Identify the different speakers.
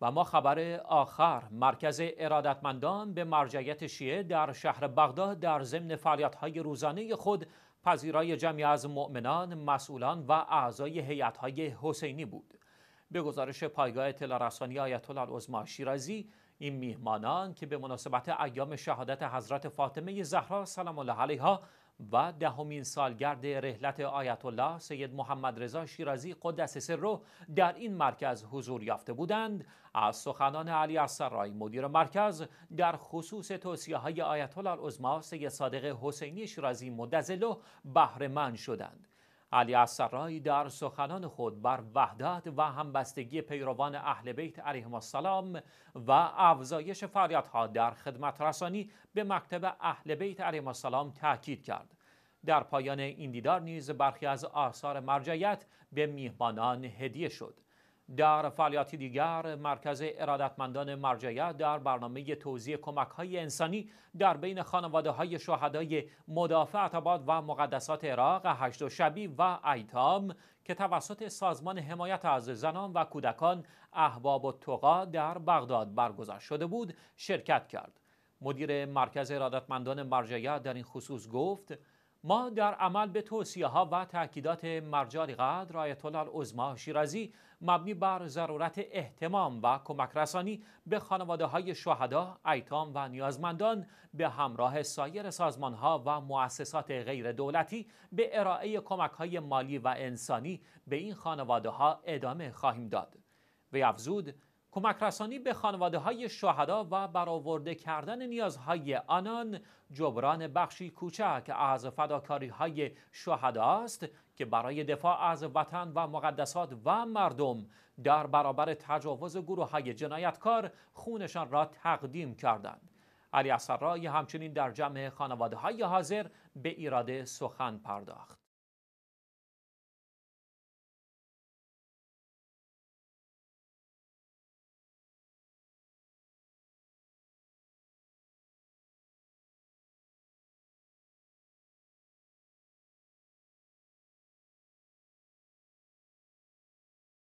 Speaker 1: و ما خبر آخر مرکز ارادتمندان به مرجعیت شیعه در شهر بغداد در ضمن فعالیت‌های روزانه خود پذیرای جمعی از مؤمنان، مسئولان و اعضای هیئت‌های حسینی بود. به گزارش پایگاه اطلاع رسانی آیت الله شیرازی این میهمانان که به مناسبت ایام شهادت حضرت فاطمه زهرا سلام الله علیها و دهمین سالگرد رحلت آیت الله سید محمد رضا شیرازی قدس سره در این مرکز حضور یافته بودند از سخنان علی اسرای مدیر مرکز در خصوص توصیه های آیت الله العظما سید صادق حسینی شیرازی مدظله بهره مند شدند علی اسرای در سخنان خود بر وحدت و همبستگی پیروان اهل بیت علیهم السلام و افزایش ها در خدمت رسانی به مکتب اهل بیت علیهم السلام تاکید کرد. در پایان این دیدار نیز برخی از آثار مرجعیت به میهمانان هدیه شد در فعالیت دیگر مرکز ارادتمندان مرجعیت در برنامه توزیع کمک های انسانی در بین خانواده های شهدای مدافع عتباد و مقدسات عراق هشت و شبی و ایتام که توسط سازمان حمایت از زنان و کودکان احباب و توقا در بغداد برگزار شده بود شرکت کرد مدیر مرکز ارادتمندان مرجعیت در این خصوص گفت ما در عمل به توصیه ها و تاکیدات مرجع قدر آیت الله عظما شیرازی مبنی بر ضرورت احتمام و کمک رسانی به خانواده های شهدا، ایتام و نیازمندان به همراه سایر سازمان ها و مؤسسات غیر دولتی به ارائه کمک های مالی و انسانی به این خانواده ها ادامه خواهیم داد. و افزود کمک رسانی به خانواده های شهدا و برآورده کردن نیازهای آنان جبران بخشی کوچک از فداکاری های شهدا است که برای دفاع از وطن و مقدسات و مردم در برابر تجاوز گروه های جنایتکار خونشان را تقدیم کردند. علی اصرای همچنین در جمع خانواده های حاضر به ایراده سخن پرداخت.